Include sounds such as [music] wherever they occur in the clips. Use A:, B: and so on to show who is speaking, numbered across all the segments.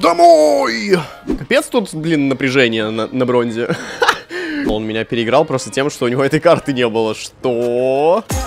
A: Домой! Капец тут, блин, напряжение на, на бронзе. [laughs] Он меня переиграл просто тем, что у него этой карты не было. Что? Что?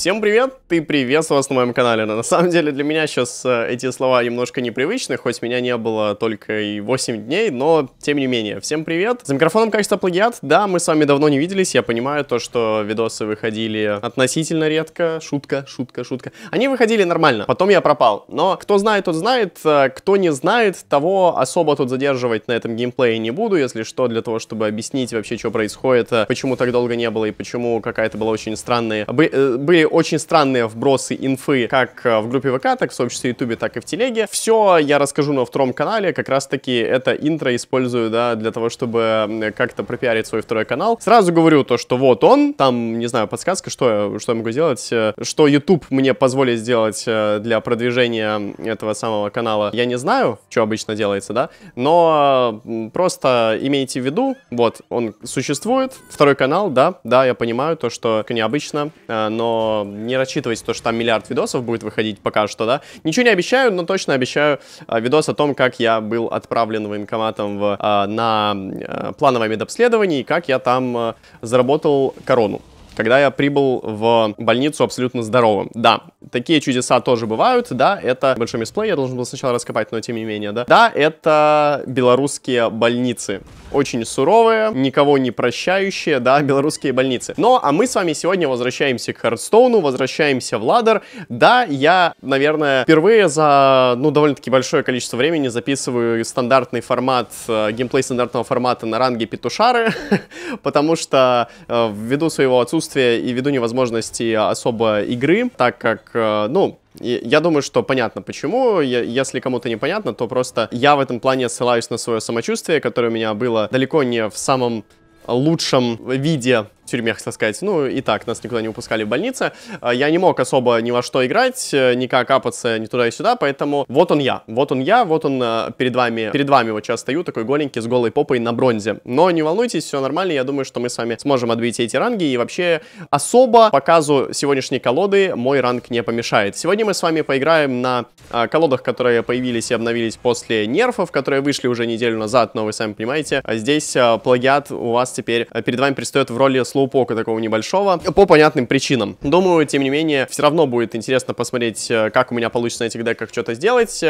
A: Всем привет! Ты приветствую вас на моем канале. Но на самом деле для меня сейчас э, эти слова немножко непривычны, хоть меня не было только и 8 дней, но тем не менее. Всем привет! За микрофоном качество плагиат. Да, мы с вами давно не виделись, я понимаю то, что видосы выходили относительно редко. Шутка, шутка, шутка. Они выходили нормально, потом я пропал. Но кто знает, тот знает, э, кто не знает, того особо тут задерживать на этом геймплее не буду, если что, для того, чтобы объяснить вообще, что происходит, э, почему так долго не было и почему какая-то была очень странная... Были очень странные вбросы инфы как э, в группе ВК, так в сообществе Ютубе, так и в Телеге. Все я расскажу на втором канале, как раз таки это интро использую, да, для того, чтобы как-то пропиарить свой второй канал. Сразу говорю то, что вот он, там, не знаю, подсказка, что, что я могу сделать, э, что YouTube мне позволит сделать э, для продвижения этого самого канала, я не знаю, что обычно делается, да, но просто имейте в виду, вот, он существует, второй канал, да, да, я понимаю то, что необычно, но не рассчитывайте то, что там миллиард видосов будет выходить пока что, да. Ничего не обещаю, но точно обещаю а, видос о том, как я был отправлен военкоматом в, э, на а, плановое медобследование и как я там заработал корону когда я прибыл в больницу абсолютно здоровым. Да, такие чудеса тоже бывают, да, это большой мисплей, я должен был сначала раскопать, но тем не менее, да. Да, это белорусские больницы. Очень суровые, никого не прощающие, да, [laughs] белорусские больницы. Но, а мы с вами сегодня возвращаемся к Хардстоуну, возвращаемся в Ладер. Да, я, наверное, впервые за, ну, довольно-таки большое количество времени записываю стандартный формат, э, геймплей стандартного формата на ранге петушары, [laughs] потому что э, ввиду своего отсутствия отсутствие и ввиду невозможности особо игры, так как, э, ну, я думаю, что понятно почему. Если кому-то непонятно, то просто я в этом плане ссылаюсь на свое самочувствие, которое у меня было далеко не в самом лучшем виде тюрьмах, так сказать. Ну, и так, нас никуда не упускали в больнице. А, я не мог особо ни во что играть, э, никак апаться ни туда и сюда, поэтому вот он я. Вот он я, вот он э, перед вами, перед вами вот сейчас стою, такой голенький, с голой попой на бронзе. Но не волнуйтесь, все нормально, я думаю, что мы с вами сможем отбить эти ранги, и вообще особо показу сегодняшней колоды мой ранг не помешает. Сегодня мы с вами поиграем на а, колодах, которые появились и обновились после нерфов, которые вышли уже неделю назад, но вы сами понимаете, а здесь плагиат у вас теперь перед вами предстает в роли слуха слоупока такого небольшого по понятным причинам. Думаю, тем не менее, все равно будет интересно посмотреть, э, как у меня получится на этих деках что-то сделать.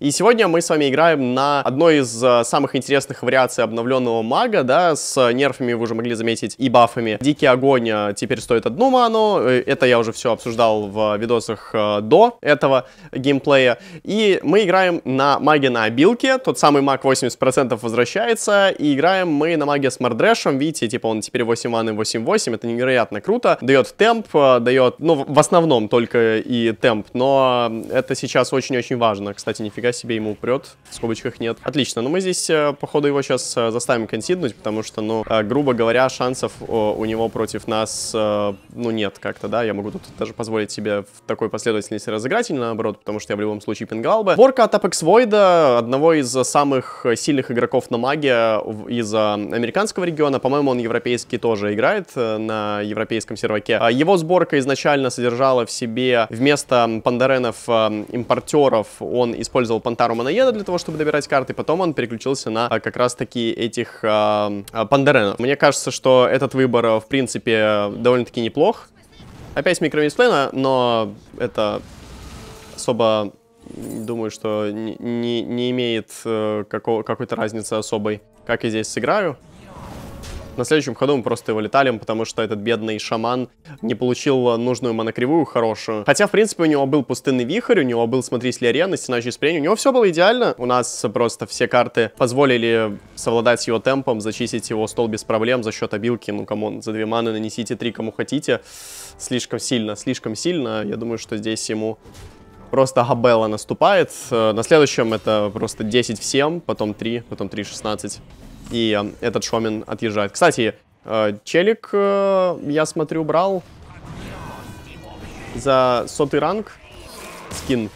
A: И сегодня мы с вами играем на одной из э, самых интересных вариаций обновленного мага, да, с нерфами вы уже могли заметить и бафами. Дикий огонь э, теперь стоит одну ману, это я уже все обсуждал в видосах до этого геймплея. И мы играем на маге на обилке, тот самый маг 80% возвращается, и играем мы на маге с Мардрешем, видите, типа он теперь 8 маны, 8 8.8, это невероятно круто, дает темп, э, дает, ну, в основном только и темп, но это сейчас очень-очень важно. Кстати, нифига себе ему прет, в скобочках нет. Отлично, ну мы здесь, э, походу, его сейчас э, заставим консиднуть, потому что, ну, грубо говоря, шансов у него против нас, ну, нет как-то, да, я могу тут даже позволить себе в такой последовательности разыграть или наоборот, потому что я в любом случае пинговал бы. Ворка от Apex Void, одного из самых сильных игроков на маге из американского региона, по-моему, он европейский тоже играет, Worldwide э, на европейском серваке. А его сборка изначально содержала в себе вместо пандаренов э, импортеров он использовал пантару моноеда для того, чтобы добирать карты, потом он переключился на э, как раз таки этих пандаренов. Мне кажется, что этот выбор в принципе довольно-таки неплох. Опять микромисплена, но это особо думаю, что не, не, не имеет э, какой-то разницы особой. Как я здесь сыграю. На следующем ходу мы просто его леталим, потому что этот бедный шаман не получил нужную монокривую хорошую. Хотя, в принципе, у него был пустынный вихрь, у него был смотритель арены, стена испарения, у него все было идеально. У нас просто все карты позволили совладать с его темпом, зачистить его стол без проблем за счет обилки. Ну, камон, за две маны нанесите три, кому хотите. Слишком сильно, слишком сильно. Я думаю, что здесь ему просто Габелла наступает. Э, на следующем это просто 10 всем, потом 3, потом 3 16 и э, этот Шомин отъезжает. Кстати, э, челик, э, я смотрю, брал за сотый ранг скин.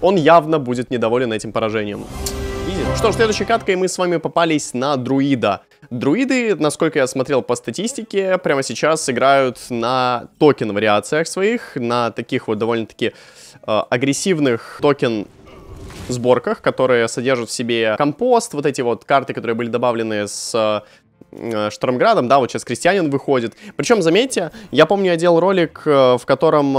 A: Он явно будет недоволен этим поражением. Изи. Что ж, следующей каткой мы с вами попались на друида. Друиды, насколько я смотрел по статистике, прямо сейчас играют на токен-вариациях своих, на таких вот довольно-таки э, агрессивных токен сборках, которые содержат в себе компост, вот эти вот карты, которые были добавлены с э, Э, Штормградом, да, вот сейчас Крестьянин выходит. Причем, заметьте, я помню, я делал ролик, э, в котором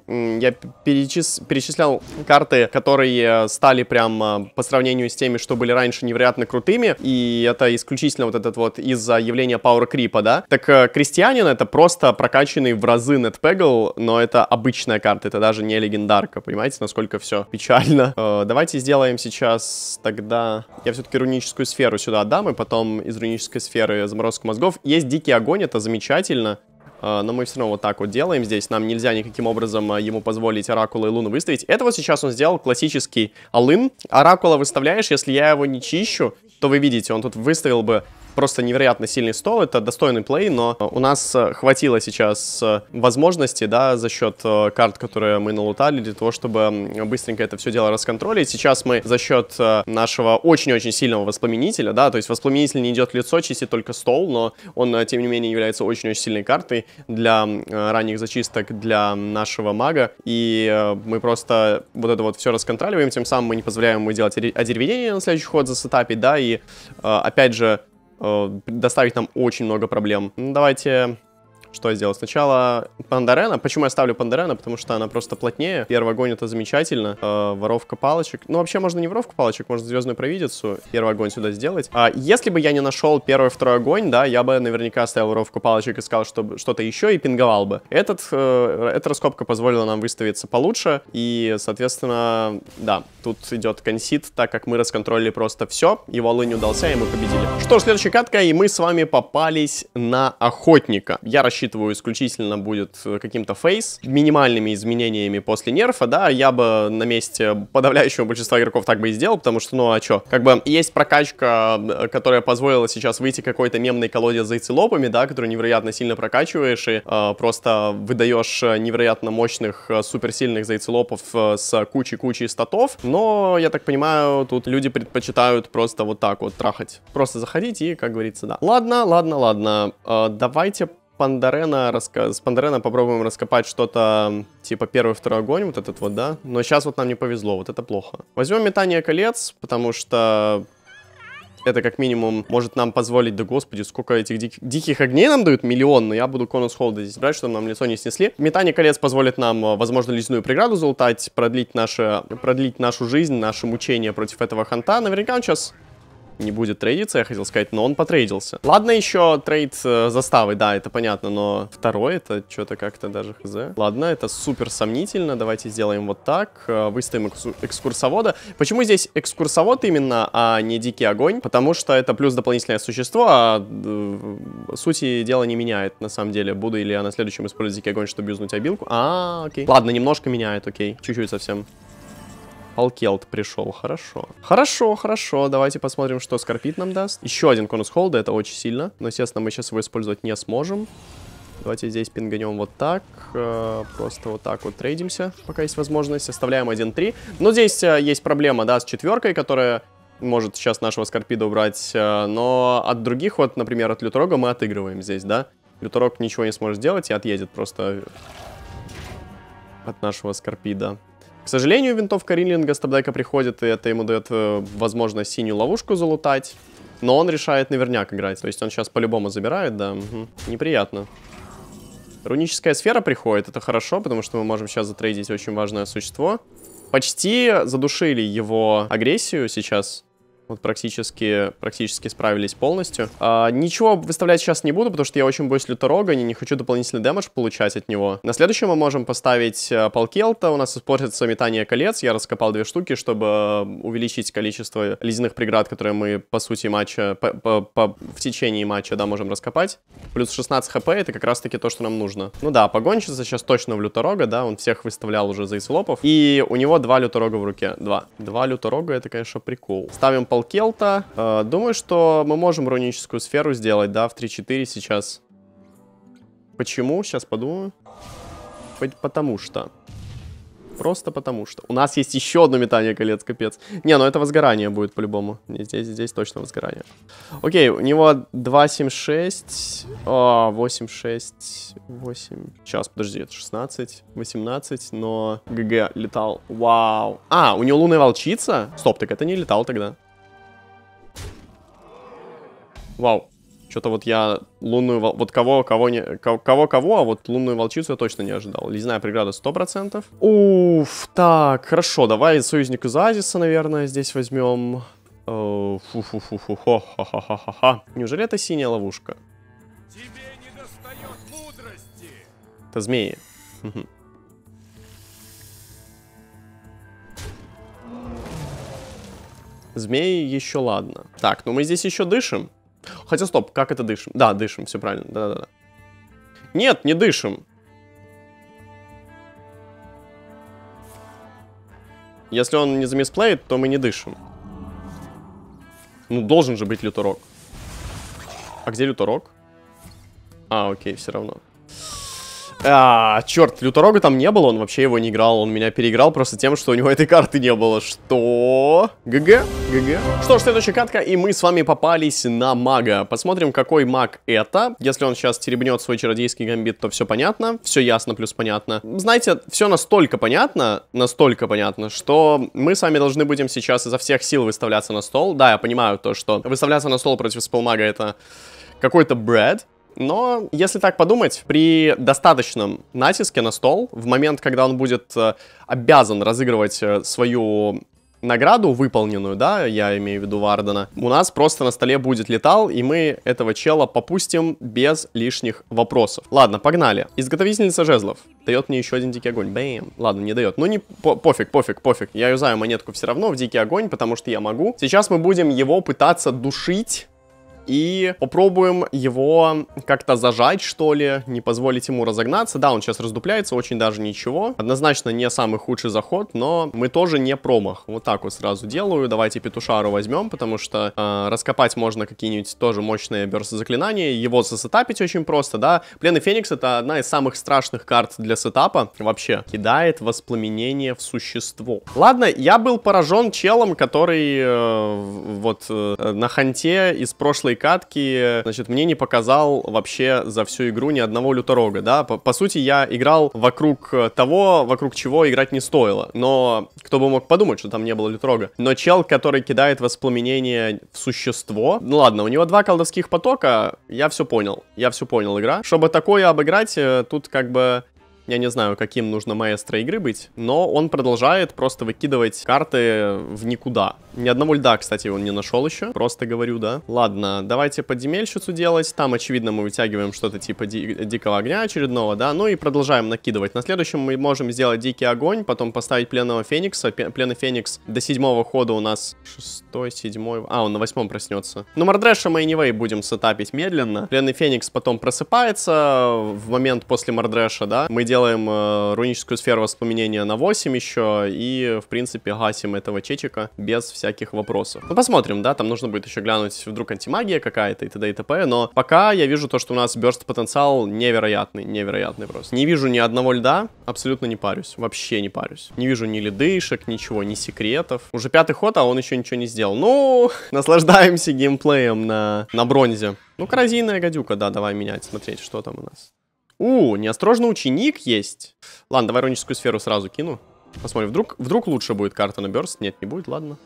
A: эм, я перечис... перечислял карты, которые стали прям э, по сравнению с теми, что были раньше невероятно крутыми, и это исключительно вот этот вот из-за явления Power Creep, да. Так Крестьянин это просто прокачанный в разы Netpeggle, но это обычная карта, это даже не легендарка, понимаете, насколько все печально. Давайте сделаем сейчас тогда... Я все-таки руническую сферу сюда отдам, и потом из рунической сферы примеры заморозок мозгов. Есть дикий огонь, это замечательно. А, но мы все равно вот так вот делаем здесь. Нам нельзя никаким образом а, ему позволить Оракула и Луну выставить. Это вот сейчас он сделал классический Алын. Оракула выставляешь, если я его не чищу, то вы видите, он тут выставил бы просто невероятно сильный стол, это достойный плей, но у нас э, хватило сейчас э, возможности, да, за счет э, карт, которые мы налутали, для того, чтобы быстренько это все дело расконтролить. Сейчас мы за счет нашего очень-очень сильного воспламенителя, да, то есть воспламенитель не идет в лицо, чистит только стол, но он, тем не менее, является очень-очень сильной картой для ранних зачисток для нашего мага, и мы просто вот это вот все расконтроливаем, тем самым мы не позволяем ему делать одеревенение на следующий ход, за сетапе, да, и опять же, Э, доставить нам очень много проблем. Давайте что я сделал? Сначала Пандорена. Почему я ставлю Пандорена? Потому что она просто плотнее. Первый огонь это замечательно. Э, воровка палочек. Ну, вообще, можно не воровку палочек, можно звездную провидицу. Первый огонь сюда сделать. А если бы я не нашел первый, второй огонь, да, я бы наверняка ставил воровку палочек, и искал что-то еще и пинговал бы. Этот, э, эта раскопка позволила нам выставиться получше. И, соответственно, да, тут идет консит, так как мы расконтролили просто все. Его лынь удался, и мы победили. Что ж, следующая катка, и мы с вами попались на охотника. Я рассчитываю рассчитываю исключительно будет э, каким-то фейс, минимальными изменениями после нерфа, да, я бы на месте подавляющего большинства игроков так бы и сделал, потому что, ну, а чё, как бы есть прокачка, э, которая позволила сейчас выйти какой-то мемной колоде за ицелопами, да, которую невероятно сильно прокачиваешь и э, просто выдаешь э, невероятно мощных, суперсильных зайцелопов с кучей-кучей статов, но, я так понимаю, тут люди предпочитают просто вот так вот трахать. Просто заходить и, как говорится, да. Ладно, ладно, ладно, э, давайте Пандарена, раска... с Пандарена попробуем раскопать что-то типа первый, второй огонь, вот этот вот, да? Но сейчас вот нам не повезло, вот это плохо. Возьмем метание колец, потому что это как минимум может нам позволить, да господи, сколько этих дик... диких огней нам дают, миллион, но я буду конус холда здесь брать, чтобы нам лицо не снесли. Метание колец позволит нам, э, возможно, ледяную преграду залутать, продлить, наше... продлить нашу жизнь, наше мучение против этого ханта. Наверняка он сейчас не будет трейдиться, я хотел сказать, но он потрейдился. Ладно, еще трейд э, заставы, да, это понятно, но второй это что-то как-то даже хз. Ладно, это супер сомнительно, давайте сделаем вот так, э, выставим экскурсовода. Почему здесь экскурсовод именно, а не дикий огонь? Потому что это плюс дополнительное существо, а э, сути дела не меняет, на самом деле. Буду или я на следующем использовать дикий огонь, чтобы юзнуть обилку? А, окей. Ладно, немножко меняет, окей, чуть-чуть совсем. Алкелт пришел, хорошо. Хорошо, хорошо, давайте посмотрим, что Скорпит нам даст. Еще один конус холда, это очень сильно. Но, естественно, мы сейчас его использовать не сможем. Давайте здесь пинганем вот так. Э, просто вот так вот трейдимся, пока есть возможность. Оставляем 1-3. Но ну, здесь э, есть проблема, да, с четверкой, которая может сейчас нашего Скорпида убрать. Э, но от других, вот, например, от Люторога мы отыгрываем здесь, да. Люторог ничего не сможет сделать и отъедет просто от нашего Скорпида. К сожалению, винтовка Ринлинга с приходит, и это ему дает э, возможность синюю ловушку залутать. Но он решает наверняк играть. То есть он сейчас по-любому забирает, да. Угу. Неприятно. Руническая сфера приходит, это хорошо, потому что мы можем сейчас затрейдить очень важное существо. Почти задушили его агрессию сейчас. Вот практически, практически справились полностью. А, ничего выставлять сейчас не буду, потому что я очень боюсь Люторога, и не хочу дополнительный дэмэдж получать от него. На следующем мы можем поставить а, полкелта. У нас испортится метание колец. Я раскопал две штуки, чтобы а, увеличить количество ледяных преград, которые мы по сути матча, по, по, по, в течение матча, да, можем раскопать. Плюс 16 хп, это как раз таки то, что нам нужно. Ну да, погонщица сейчас точно в Люторога, да, он всех выставлял уже за ислопов. И у него два Люторога в руке, два. Два Люторога, это, конечно, прикол. Ставим полкелта. Э, думаю, что мы можем руническую сферу сделать, да, в 3-4 сейчас. Почему? Сейчас подумаю. Потому что. Просто потому что. У нас есть еще одно метание колец, капец. Не, ну это возгорание будет по-любому. Здесь, здесь точно возгорание. Окей, у него 2, 7, 6. О, 8, 6, 8. Сейчас, подожди, это 16, 18, но ГГ летал. Вау. А, у него лунная волчица? Стоп, так это не летал тогда. Вау. Что-то вот я лунную... Вот кого, кого, не, кого, кого, а вот лунную волчицу я точно не ожидал. Ледяная преграда 100%. Уф, так, хорошо, давай союзник из Азиса, наверное, здесь возьмем. Э, Фу-фу-фу-фу-хо-хо-хо-хо-хо-хо. Неужели это синяя ловушка? Тебе не достает мудрости. Это змеи. Змеи еще ладно. Так, ну мы здесь еще дышим. Хотя, стоп, как это дышим? Да, дышим, все правильно, да-да-да. Нет, не дышим. Если он не замисплеит, то мы не дышим. Ну, должен же быть люторок. А где люторок? А, окей, все равно. А, черт, Люторога там не было, он вообще его не играл, он меня переиграл просто тем, что у него [laughs] этой карты не было. Что? ГГ? ГГ? Что ж, следующая катка, и мы с вами попались на мага. Посмотрим, какой маг это. Если он сейчас теребнет свой чародейский гамбит, то все понятно, все ясно плюс понятно. Знаете, все настолько понятно, настолько понятно, что мы с вами должны будем сейчас изо всех сил выставляться на стол. Да, я понимаю то, что выставляться на стол против спелмага это какой-то бред, но если так подумать, при достаточном натиске на стол, в момент, когда он будет э, обязан разыгрывать э, свою награду выполненную, да, я имею в виду Вардена, у нас просто на столе будет летал, и мы этого чела попустим без лишних вопросов. Ладно, погнали. Изготовительница жезлов. Дает мне еще один дикий огонь. Бэм. Ладно, не дает. Ну, не по пофиг, пофиг, пофиг. Я юзаю монетку все равно в дикий огонь, потому что я могу. Сейчас мы будем его пытаться душить и попробуем его как-то зажать, что ли, не позволить ему разогнаться. Да, он сейчас раздупляется, очень даже ничего. Однозначно не самый худший заход, но мы тоже не промах. Вот так вот сразу делаю. Давайте петушару возьмем, потому что э, раскопать можно какие-нибудь тоже мощные берсы заклинания. Его засетапить очень просто, да. Пленный Феникс это одна из самых страшных карт для сетапа вообще. Кидает воспламенение в существо. Ладно, я был поражен челом, который э, вот э, на ханте из прошлой прошлой катке, значит, мне не показал вообще за всю игру ни одного люторога, да. По, по сути, я играл вокруг того, вокруг чего играть не стоило. Но кто бы мог подумать, что там не было люторога. Но чел, который кидает воспламенение в существо... Ну ладно, у него два колдовских потока, я все понял. Я все понял, игра. Чтобы такое обыграть, э, тут как бы я не знаю, каким нужно маэстро игры быть, но он продолжает просто выкидывать карты в никуда. Ни одного льда, кстати, он не нашел еще, просто говорю, да. Ладно, давайте подземельщицу делать, там, очевидно, мы вытягиваем что-то типа ди дикого огня очередного, да, ну и продолжаем накидывать. На следующем мы можем сделать дикий огонь, потом поставить пленного феникса, пленный феникс до седьмого хода у нас шестой, седьмой, а, он на восьмом проснется. Ну, Мордреша мы anyway будем сетапить медленно, пленный феникс потом просыпается в момент после Мордреша, да, мы делаем делаем э, руническую сферу воспламенения на 8 еще, и, в принципе, гасим этого чечика без всяких вопросов. Ну, посмотрим, да, там нужно будет еще глянуть, вдруг антимагия какая-то и т.д. и т.п., но пока я вижу то, что у нас берст потенциал невероятный, невероятный просто. Не вижу ни одного льда, абсолютно не парюсь, вообще не парюсь. Не вижу ни ледышек, ничего, ни секретов. Уже пятый ход, а он еще ничего не сделал. Ну, [laughs] наслаждаемся геймплеем на, на бронзе. Ну, коррозийная гадюка, да, давай менять, смотреть, что там у нас. У, неосторожно ученик есть. Ладно, давай руническую сферу сразу кину. Посмотрим, вдруг, вдруг лучше будет карта на берст. Нет, не будет, ладно.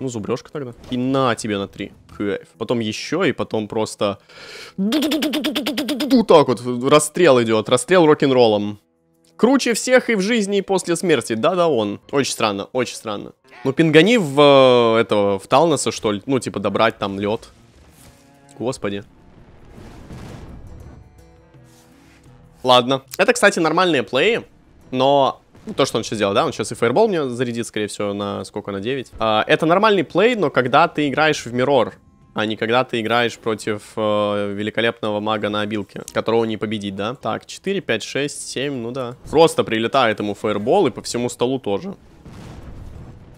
A: Ну, зубрежка тогда. И на тебе на три. Кайф. Потом еще, и потом просто... Вот так вот, расстрел идет. Расстрел рок-н-роллом. Круче всех и в жизни, и после смерти. Да-да, он. Очень странно, очень странно. Ну, пингани в э, этого, в Талнеса, что ли? Ну, типа, добрать там лед. Господи. Ладно. Это, кстати, нормальные плей, но то, что он сейчас делал, да, он сейчас и фаербол мне зарядит, скорее всего, на сколько, на 9. А, это нормальный плей, но когда ты играешь в Мирор, а не когда ты играешь против э, великолепного мага на обилке, которого не победить, да? Так, 4, 5, 6, 7, ну да. Просто прилетает ему фаербол и по всему столу тоже.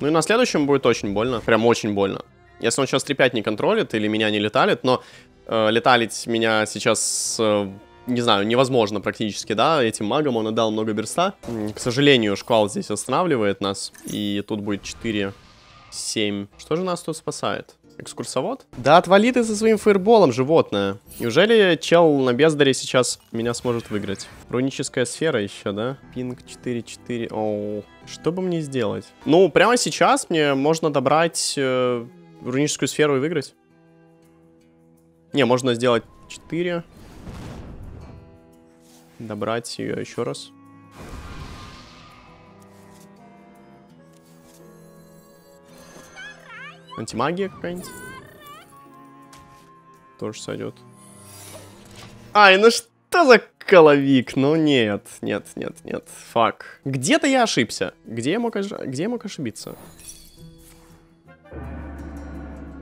A: Ну и на следующем будет очень больно, прям очень больно. Если он сейчас 3-5 не контролит или меня не леталит, но э, леталить меня сейчас... Э, не знаю, невозможно практически, да, этим магам он отдал много берста. К сожалению, шквал здесь останавливает нас, и тут будет 4, 7. Что же нас тут спасает? Экскурсовод? Да отвали ты со своим фейерболом, животное. Неужели чел на бездаре сейчас меня сможет выиграть? Руническая сфера еще, да? Пинг 4-4. Оу. Что бы мне сделать? Ну, прямо сейчас мне можно добрать э, руническую сферу и выиграть. Не, можно сделать 4 добрать ее еще раз. Антимагия какая-нибудь. Тоже сойдет. Ай, ну что за коловик? Ну нет, нет, нет, нет. Фак. Где-то я ошибся. Где я мог, ож... Где я мог ошибиться?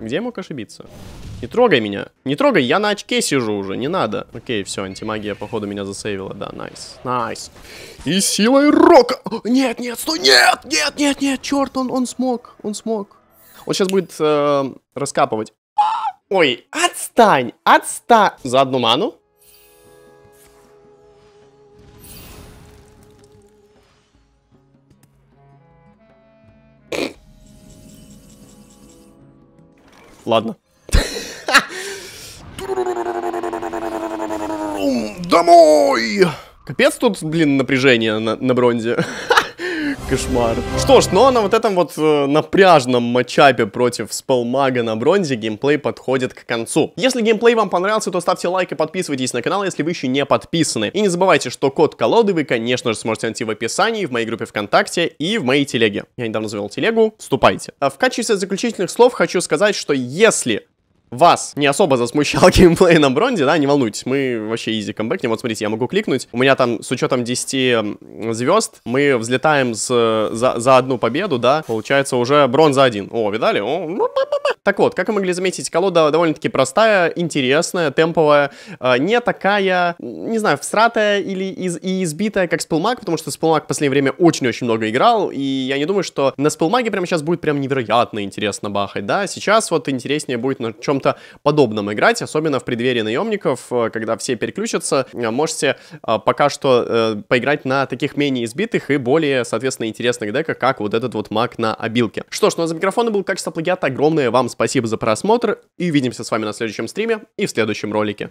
A: Где я мог ошибиться? Не трогай меня. Не трогай, я на очке сижу уже, не надо. Окей, все, антимагия, походу, меня засейвила. Да, найс, найс. И силой рока. Нет, нет, стой, нет, нет, нет, нет, черт, он, он смог, он смог. Он сейчас будет э, раскапывать. Ой, отстань, отстань. За одну ману? Ладно. Домой! Капец тут, блин, напряжение на, на бронзе. [laughs] Кошмар. Что ж, но ну а на вот этом вот э, напряжном матчапе против Спелмага на бронзе геймплей подходит к концу. Если геймплей вам понравился, то ставьте лайк и подписывайтесь на канал, если вы еще не подписаны. И не забывайте, что код колоды вы, конечно же, сможете найти в описании, в моей группе ВКонтакте и в моей телеге. Я недавно завел телегу, вступайте. А в качестве заключительных слов хочу сказать, что если вас не особо засмущал [laughs] геймплей на бронзе, да, не волнуйтесь, мы вообще изи камбэкнем. Вот смотрите, я могу кликнуть. У меня там с учетом 10 звезд мы взлетаем с, за, за одну победу, да, получается уже бронза один. О, видали? О. Ну, так вот, как вы могли заметить, колода довольно-таки простая, интересная, темповая, а, не такая, не знаю, всратая или из, и избитая, как Спилмаг, потому что Спилмаг в последнее время очень-очень много играл, и я не думаю, что на Спилмаге прямо сейчас будет прям невероятно интересно бахать, да, сейчас вот интереснее будет на чем чем-то подобном играть, особенно в преддверии наемников, э, когда все переключатся, э, можете э, пока что поиграть на таких менее избитых и более, соответственно, интересных деках, как вот этот вот маг на обилке. Что ж, ну а за микрофоном был качество плагиата. Огромное вам спасибо за просмотр и увидимся с вами на следующем стриме и в следующем ролике.